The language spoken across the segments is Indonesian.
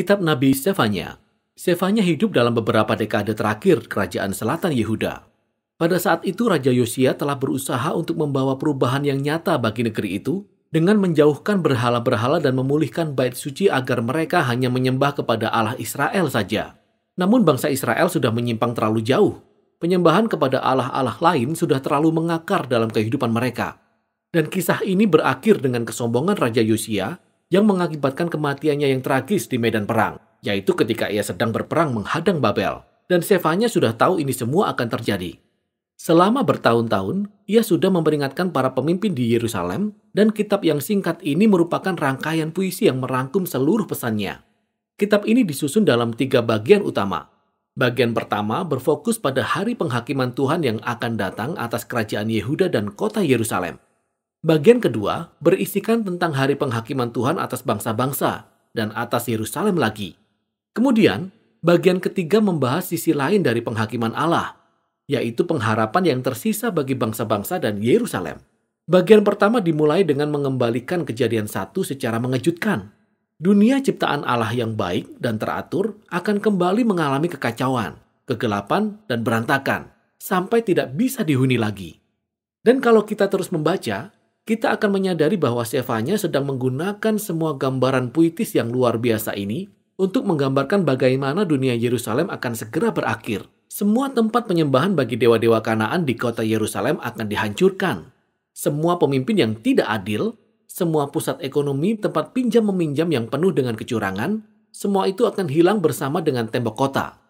kitab Nabi Sefanya. Sefanya hidup dalam beberapa dekade terakhir kerajaan selatan Yehuda. Pada saat itu Raja Yosia telah berusaha untuk membawa perubahan yang nyata bagi negeri itu dengan menjauhkan berhala-berhala dan memulihkan bait suci agar mereka hanya menyembah kepada Allah Israel saja. Namun bangsa Israel sudah menyimpang terlalu jauh. Penyembahan kepada allah-allah lain sudah terlalu mengakar dalam kehidupan mereka. Dan kisah ini berakhir dengan kesombongan Raja Yosia yang mengakibatkan kematiannya yang tragis di medan perang, yaitu ketika ia sedang berperang menghadang Babel, dan Sefanya sudah tahu ini semua akan terjadi. Selama bertahun-tahun, ia sudah memperingatkan para pemimpin di Yerusalem, dan kitab yang singkat ini merupakan rangkaian puisi yang merangkum seluruh pesannya. Kitab ini disusun dalam tiga bagian utama. Bagian pertama berfokus pada hari penghakiman Tuhan yang akan datang atas kerajaan Yehuda dan kota Yerusalem. Bagian kedua berisikan tentang hari penghakiman Tuhan atas bangsa-bangsa dan atas Yerusalem lagi. Kemudian, bagian ketiga membahas sisi lain dari penghakiman Allah, yaitu pengharapan yang tersisa bagi bangsa-bangsa dan Yerusalem. Bagian pertama dimulai dengan mengembalikan kejadian satu secara mengejutkan. Dunia ciptaan Allah yang baik dan teratur akan kembali mengalami kekacauan, kegelapan, dan berantakan, sampai tidak bisa dihuni lagi. Dan kalau kita terus membaca, kita akan menyadari bahwa Stefania sedang menggunakan semua gambaran puitis yang luar biasa ini untuk menggambarkan bagaimana dunia Yerusalem akan segera berakhir. Semua tempat penyembahan bagi dewa-dewa Kanaan di kota Yerusalem akan dihancurkan. Semua pemimpin yang tidak adil, semua pusat ekonomi, tempat pinjam-meminjam yang penuh dengan kecurangan, semua itu akan hilang bersama dengan tembok kota.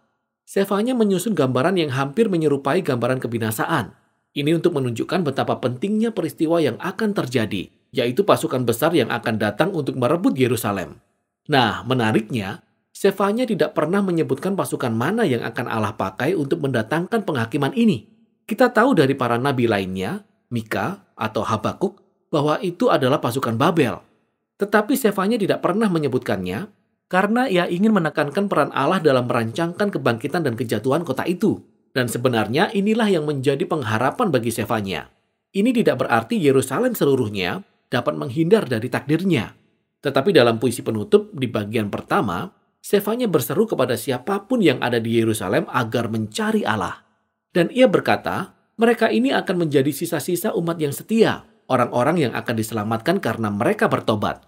Sefanya menyusun gambaran yang hampir menyerupai gambaran kebinasaan ini untuk menunjukkan betapa pentingnya peristiwa yang akan terjadi, yaitu pasukan besar yang akan datang untuk merebut Yerusalem. Nah, menariknya, Sefanya tidak pernah menyebutkan pasukan mana yang akan Allah pakai untuk mendatangkan penghakiman ini. Kita tahu dari para nabi lainnya, Mika atau Habakuk, bahwa itu adalah pasukan Babel. Tetapi Sefanya tidak pernah menyebutkannya karena ia ingin menekankan peran Allah dalam merancangkan kebangkitan dan kejatuhan kota itu. Dan sebenarnya inilah yang menjadi pengharapan bagi Sefanya. Ini tidak berarti Yerusalem seluruhnya dapat menghindar dari takdirnya. Tetapi dalam puisi penutup di bagian pertama, Sefanya berseru kepada siapapun yang ada di Yerusalem agar mencari Allah. Dan ia berkata, mereka ini akan menjadi sisa-sisa umat yang setia, orang-orang yang akan diselamatkan karena mereka bertobat.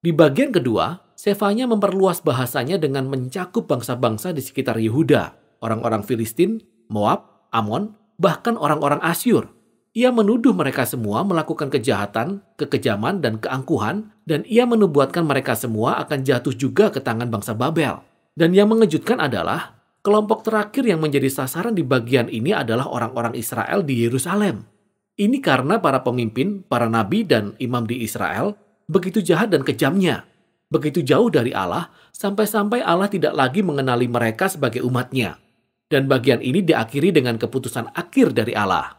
Di bagian kedua, Sefanya memperluas bahasanya dengan mencakup bangsa-bangsa di sekitar Yehuda, orang-orang Filistin, Moab, Amon, bahkan orang-orang Asyur. Ia menuduh mereka semua melakukan kejahatan, kekejaman, dan keangkuhan, dan ia menubuatkan mereka semua akan jatuh juga ke tangan bangsa Babel. Dan yang mengejutkan adalah, kelompok terakhir yang menjadi sasaran di bagian ini adalah orang-orang Israel di Yerusalem. Ini karena para pemimpin, para nabi, dan imam di Israel begitu jahat dan kejamnya, begitu jauh dari Allah, sampai-sampai Allah tidak lagi mengenali mereka sebagai umatnya dan bagian ini diakhiri dengan keputusan akhir dari Allah.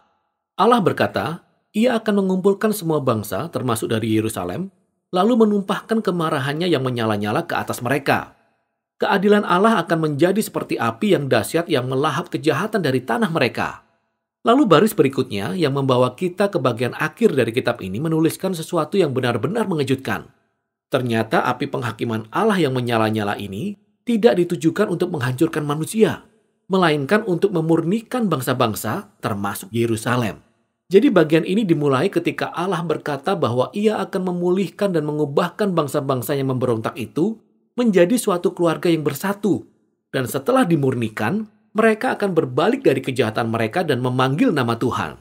Allah berkata, Ia akan mengumpulkan semua bangsa, termasuk dari Yerusalem, lalu menumpahkan kemarahannya yang menyala-nyala ke atas mereka. Keadilan Allah akan menjadi seperti api yang dahsyat yang melahap kejahatan dari tanah mereka. Lalu baris berikutnya yang membawa kita ke bagian akhir dari kitab ini menuliskan sesuatu yang benar-benar mengejutkan. Ternyata api penghakiman Allah yang menyala-nyala ini tidak ditujukan untuk menghancurkan manusia, melainkan untuk memurnikan bangsa-bangsa termasuk Yerusalem. Jadi bagian ini dimulai ketika Allah berkata bahwa ia akan memulihkan dan mengubahkan bangsa-bangsa yang memberontak itu menjadi suatu keluarga yang bersatu. Dan setelah dimurnikan, mereka akan berbalik dari kejahatan mereka dan memanggil nama Tuhan.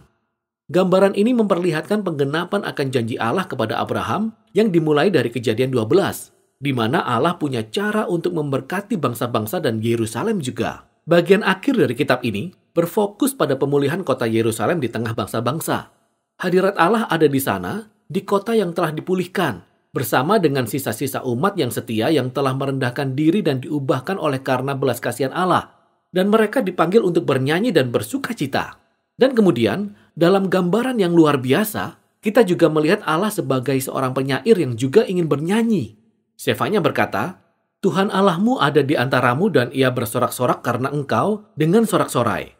Gambaran ini memperlihatkan penggenapan akan janji Allah kepada Abraham yang dimulai dari kejadian 12, di mana Allah punya cara untuk memberkati bangsa-bangsa dan Yerusalem juga bagian akhir dari kitab ini berfokus pada pemulihan kota Yerusalem di tengah bangsa-bangsa. Hadirat Allah ada di sana, di kota yang telah dipulihkan, bersama dengan sisa-sisa umat yang setia yang telah merendahkan diri dan diubahkan oleh karena belas kasihan Allah. Dan mereka dipanggil untuk bernyanyi dan bersuka cita. Dan kemudian, dalam gambaran yang luar biasa, kita juga melihat Allah sebagai seorang penyair yang juga ingin bernyanyi. Sefanya berkata, Tuhan Allahmu ada di antaramu dan ia bersorak-sorak karena engkau dengan sorak-sorai.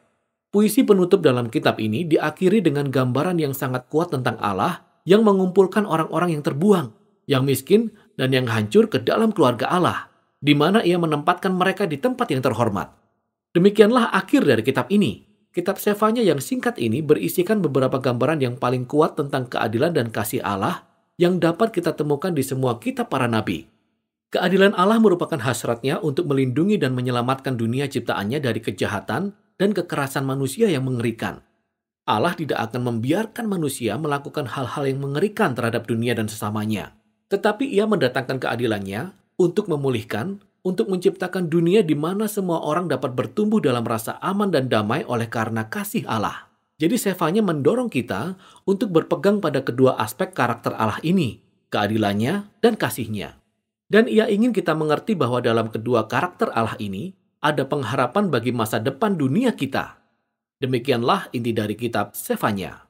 Puisi penutup dalam kitab ini diakhiri dengan gambaran yang sangat kuat tentang Allah yang mengumpulkan orang-orang yang terbuang, yang miskin, dan yang hancur ke dalam keluarga Allah, di mana ia menempatkan mereka di tempat yang terhormat. Demikianlah akhir dari kitab ini. Kitab Sefanya yang singkat ini berisikan beberapa gambaran yang paling kuat tentang keadilan dan kasih Allah yang dapat kita temukan di semua kitab para nabi Keadilan Allah merupakan hasratnya untuk melindungi dan menyelamatkan dunia ciptaannya dari kejahatan dan kekerasan manusia yang mengerikan. Allah tidak akan membiarkan manusia melakukan hal-hal yang mengerikan terhadap dunia dan sesamanya. Tetapi ia mendatangkan keadilannya untuk memulihkan, untuk menciptakan dunia di mana semua orang dapat bertumbuh dalam rasa aman dan damai oleh karena kasih Allah. Jadi Sefanya mendorong kita untuk berpegang pada kedua aspek karakter Allah ini, keadilannya dan kasihnya. Dan ia ingin kita mengerti bahwa dalam kedua karakter Allah ini ada pengharapan bagi masa depan dunia kita. Demikianlah inti dari kitab Sefanya.